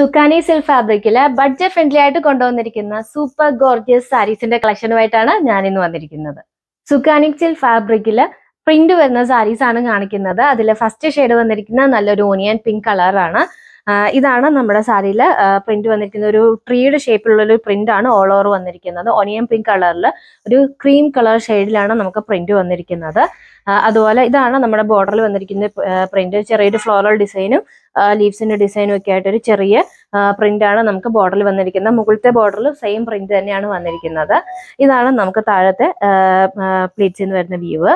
തുക്കാനി silk ഫാബ്രിക്കില് budget friendly ആയിട്ട് കൊണ്ടുവന്നിരിക്കുന്ന സൂപ്പർ ഗോർജിയസ് സാരീസിന്റെ കളക്ഷനുമായിട്ടാണ് ഞാൻ ഇന്ന് വന്നിരിക്കുന്നത് സുക്കാനിക് സിൽക്ക് ഫാബ്രിക്കില് പ്രിന്റ് വരുന്ന സാരീസ് ആണ് കാണിക്കുന്നത് അതിൽ ഫസ്റ്റ് ഷെയ്ഡ് വന്നിരിക്കുന്ന നല്ലൊരു ഓണിയൻ പിങ്ക് കളറാണ് ഇതാണ് നമ്മുടെ സാരിയിൽ പ്രിന്റ് വന്നിരിക്കുന്ന ഒരു ട്രീയുടെ ഷേപ്പിലുള്ള ഒരു പ്രിന്റ് ആണ് ഓൾ ഓവർ വന്നിരിക്കുന്നത് ഒനിയൻ പിങ്ക് കളറിൽ ഒരു ക്രീം കളർ ഷെയ്ഡിലാണ് നമുക്ക് പ്രിന്റ് വന്നിരിക്കുന്നത് അതുപോലെ ഇതാണ് നമ്മുടെ ബോർഡറിൽ വന്നിരിക്കുന്ന പ്രിന്റ് ചെറിയൊരു ഫ്ലോറൽ ഡിസൈനും ലീവ്സിന്റെ ഡിസൈനും ഒക്കെ ആയിട്ട് ഒരു ചെറിയ ആണ് നമുക്ക് ബോർഡറിൽ വന്നിരിക്കുന്നത് മുകളിലത്തെ ബോർഡറിൽ സെയിം പ്രിന്റ് തന്നെയാണ് വന്നിരിക്കുന്നത് ഇതാണ് നമുക്ക് താഴത്തെ പ്ലീറ്റ്സിൽ നിന്ന് വരുന്ന വ്യൂവ്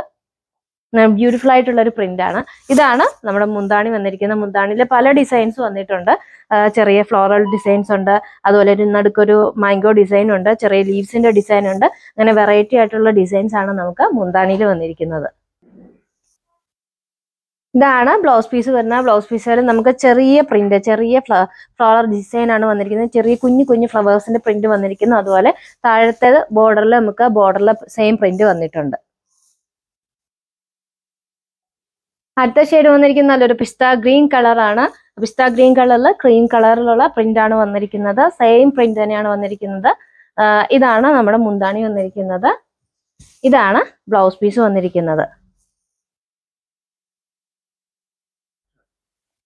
ബ്യൂട്ടിഫുൾ ആയിട്ടുള്ള ഒരു പ്രിന്റ് ആണ് ഇതാണ് നമ്മുടെ മുന്താണി വന്നിരിക്കുന്ന മുന്താണിയിലെ പല ഡിസൈൻസ് വന്നിട്ടുണ്ട് ചെറിയ ഫ്ലോറൽ ഡിസൈൻസ് ഉണ്ട് അതുപോലെ ഒരു നടുക്കൊരു മാംഗോ ഡിസൈൻ ഉണ്ട് ചെറിയ ലീവ്സിന്റെ ഡിസൈൻ ഉണ്ട് അങ്ങനെ വെറൈറ്റി ആയിട്ടുള്ള ഡിസൈൻസ് ആണ് നമുക്ക് മുന്താണിയിൽ വന്നിരിക്കുന്നത് ഇതാണ് ബ്ലൗസ് പീസ് വരുന്ന ബ്ലൗസ് പീസുകൾ നമുക്ക് ചെറിയ പ്രിന്റ് ചെറിയ ഫ്ലവർ ഡിസൈൻ ആണ് വന്നിരിക്കുന്നത് ചെറിയ കുഞ്ഞു കുഞ്ഞു ഫ്ലവേഴ്സിന്റെ പ്രിന്റ് വന്നിരിക്കുന്നു അതുപോലെ താഴത്തെ ബോർഡറിൽ നമുക്ക് ബോർഡറിൽ സെയിം പ്രിന്റ് വന്നിട്ടുണ്ട് അടുത്ത ഷെയ്ഡ് വന്നിരിക്കുന്ന നല്ലൊരു പിസ്ത ഗ്രീൻ കളറാണ് പിസ്ത ഗ്രീൻ കളറിൽ ക്രീം കളറിലുള്ള പ്രിന്റ് ആണ് വന്നിരിക്കുന്നത് സെയിം പ്രിന്റ് തന്നെയാണ് വന്നിരിക്കുന്നത് ഇതാണ് നമ്മുടെ മുന്താണി വന്നിരിക്കുന്നത് ഇതാണ് ബ്ലൗസ് പീസ് വന്നിരിക്കുന്നത്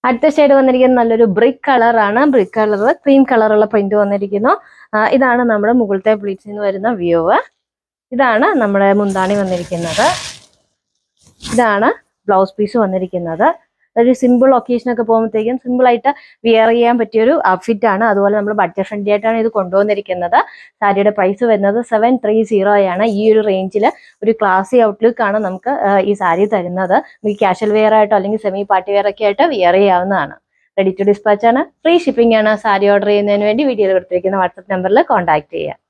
അടുത്ത ഷെയ്ഡ് വന്നിരിക്കുന്ന നല്ലൊരു ബ്രിക്ക് കളറാണ് ബ്രിക്ക് കളർ ക്രീം കളറുള്ള പ്രിന്റ് വന്നിരിക്കുന്നു ഇതാണ് നമ്മുടെ മുകളിലത്തെ ബ്ലീച്ചിൽ നിന്ന് വരുന്ന വ്യൂവ് ഇതാണ് നമ്മുടെ മുന്താണി വന്നിരിക്കുന്നത് ഇതാണ് ബ്ലൗസ് പീസ് വന്നിരിക്കുന്നത് ഒരു സിമ്പിൾ ഒക്കേഷനൊക്കെ പോകുമ്പോഴത്തേക്കും ആയിട്ട് വിയർ ചെയ്യാൻ പറ്റിയൊരു ഔട്ട്ഫിറ്റ് ആണ് അതുപോലെ നമ്മൾ ബഡ്ജറ്റ് ഫ്രണ്ട്ലി ആയിട്ടാണ് ഇത് കൊണ്ടുവന്നിരിക്കുന്നത് സാരിയുടെ പ്രൈസ് വരുന്നത് സെവൻ ത്രീ ആണ് ഈ ഒരു റേഞ്ചിൽ ഒരു ക്ലാസി ഔട്ട്ലുക്ക് ആണ് നമുക്ക് ഈ സാരി തരുന്നത് നമുക്ക് ക്യാഷ്വൽ വെയർ ആയിട്ടോ അല്ലെങ്കിൽ സെമി പാർട്ടി വെയർ ഒക്കെ ആയിട്ട് വിയർ ചെയ്യാവുന്നതാണ് റെഡി ടു ഡിസ്പാച്ച് ആണ് ഫ്രീ ഷിപ്പിംഗ് ആണ് സാരി ഓർഡർ ചെയ്യുന്നതിന് വേണ്ടി വീഡിയോയിൽ കൊടുത്തിരിക്കുന്ന വാട്സപ്പ് നമ്പറിൽ കോൺടാക്ട് ചെയ്യുക